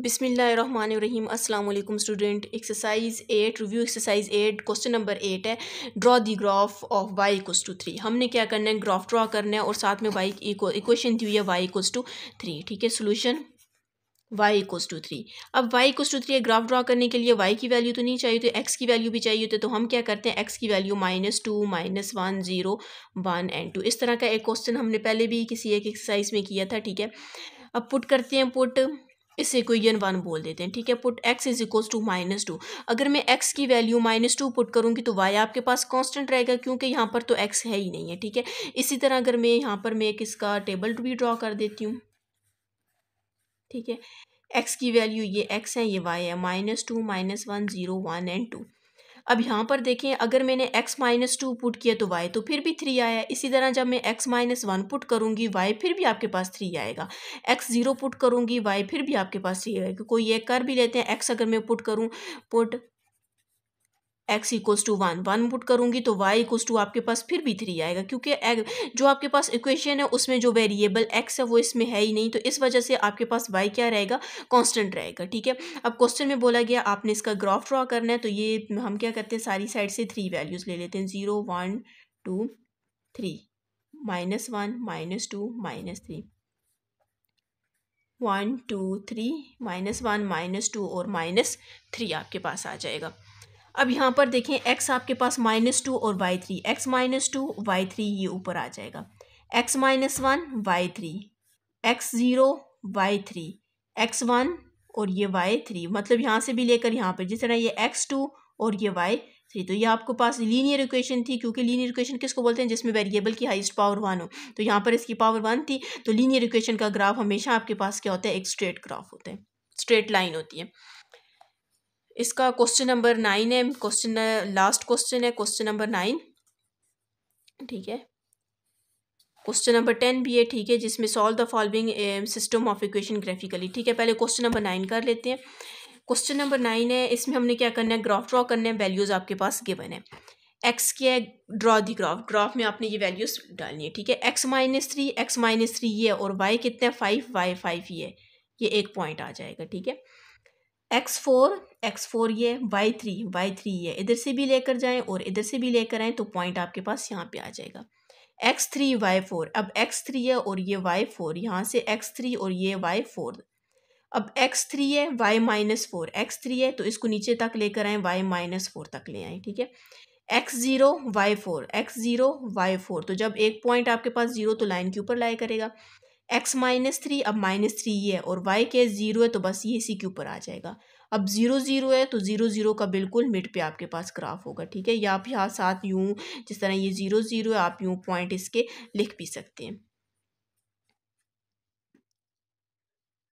बिसमीम अल्लाम student exercise eight review exercise eight question number eight है draw the graph of y equals to three हमने क्या करना है ग्राफ ड्रॉ करना है और साथ में वाई इक्वेशन दी हुई है वाई इक्वस टू थ्री ठीक है solution y equals to three अब y equals to three graph draw करने के लिए वाई की वैल्यू तो नहीं चाहिए तो एक्स की वैल्यू भी चाहिए है तो हम क्या करते हैं एक्स की value minus two minus one zero one and two इस तरह का एक क्वेश्चन हमने पहले भी किसी एक एक्सरसाइज में किया था ठीक है अब पुट करते हैं पुट इसे इक्वेजन वन बोल देते हैं ठीक है put x is equal to minus two अगर मैं एक्स की वैल्यू माइनस टू पुट करूंगी तो वाई आपके पास कांस्टेंट रहेगा क्योंकि यहाँ पर तो एक्स है ही नहीं है ठीक है इसी तरह अगर मैं यहाँ पर मैं एक इसका टेबल भी ड्रॉ कर देती हूँ ठीक है एक्स की वैल्यू ये एक्स है ये वाई है minus two minus one zero one and two अब यहाँ पर देखें अगर मैंने x माइनस टू पुट किया तो y तो फिर भी थ्री आया इसी तरह जब मैं x माइनस वन पुट करूँगी y फिर भी आपके पास थ्री आएगा x ज़ीरो पुट करूँगी y फिर भी आपके पास थ्री आएगा कोई ये कर भी लेते हैं x अगर मैं पुट करूँ put x equal to one one put करूंगी तो वाई इक्व टू आपके पास फिर भी थ्री आएगा क्योंकि जो आपके पास इक्वेशन है उसमें जो वेरिएबल एक्स है वो इसमें है ही नहीं तो इस वजह से आपके पास वाई क्या रहेगा कॉन्स्टेंट रहेगा ठीक है अब क्वेश्चन में बोला गया आपने इसका ग्राफ ड्रॉ करना है तो ये हम क्या करते हैं सारी साइड से थ्री वैल्यूज़ ले लेते हैं zero one two three minus one minus two minus three one two three minus one minus two और माइनस थ्री आपके पास आ जाएगा अब यहाँ पर देखें x आपके पास माइनस टू और y three x minus two y three ये ऊपर आ जाएगा x minus one y three x zero y three x one और ये वाई थ्री मतलब यहाँ से भी लेकर यहाँ पर जिस तरह ये एक्स टू और ये वाई थ्री तो ये आपके पास लीनियर इक्वेशन थी क्योंकि लीनियर इक्वेशन किसको बोलते हैं जिसमें वेरिएबल की हाइस्ट पावर वन हो तो यहाँ पर इसकी पावर वन थी तो लीनियर इक्वेशन का ग्राफ हमेशा आपके पास क्या होता है एक स्ट्रेट ग्राफ होता है स्ट्रेट लाइन होती है इसका क्वेश्चन नंबर नाइन है क्वेश्चन लास्ट क्वेश्चन है क्वेश्चन नंबर नाइन ठीक है क्वेश्चन नंबर टेन भी है ठीक है जिसमें solve the following system of equation graphically ठीक है पहले क्वेश्चन नंबर नाइन कर लेते हैं क्वेश्चन नंबर नाइन है इसमें हमने क्या करना है ग्राफ ड्रॉ करना है वैल्यूज़ आपके पास गिवन है एक्स क्या है ड्रॉ दी ग्राफ ग्राफ में आपने ये वैल्यूज़ डालनी है ठीक है x minus three x minus three ये है और वाई कितना है फाइव वाई फाइव ये ये एक पॉइंट आ जाएगा ठीक है एक्स फोर एक्स फोर ये वाई थ्री वाई थ्री ये इधर से भी लेकर जाएं और इधर से भी लेकर आएँ तो पॉइंट आपके पास यहाँ पे आ जाएगा एक्स थ्री वाई फोर अब एक्स थ्री है और ये वाई फोर यहाँ से एक्स थ्री और ये वाई फोर अब एक्स थ्री है y minus four x three है तो इसको नीचे तक लेकर आएँ वाई माइनस फोर तक ले आएँ ठीक है x zero y four x zero y four तो जब एक पॉइंट आपके पास ज़ीरो तो लाइन के ऊपर लाया करेगा एक्स माइनस थ्री अब माइनस थ्री ये है और वाई के ज़ीरो है तो बस ये इसी के ऊपर आ जाएगा अब ज़ीरो ज़ीरो है तो ज़ीरो ज़ीरो का बिल्कुल मिड पे आपके पास ग्राफ होगा ठीक है या आप यहाँ साथ यूँ जिस तरह ये ज़ीरो ज़ीरो है आप यूँ पॉइंट इसके लिख भी सकते हैं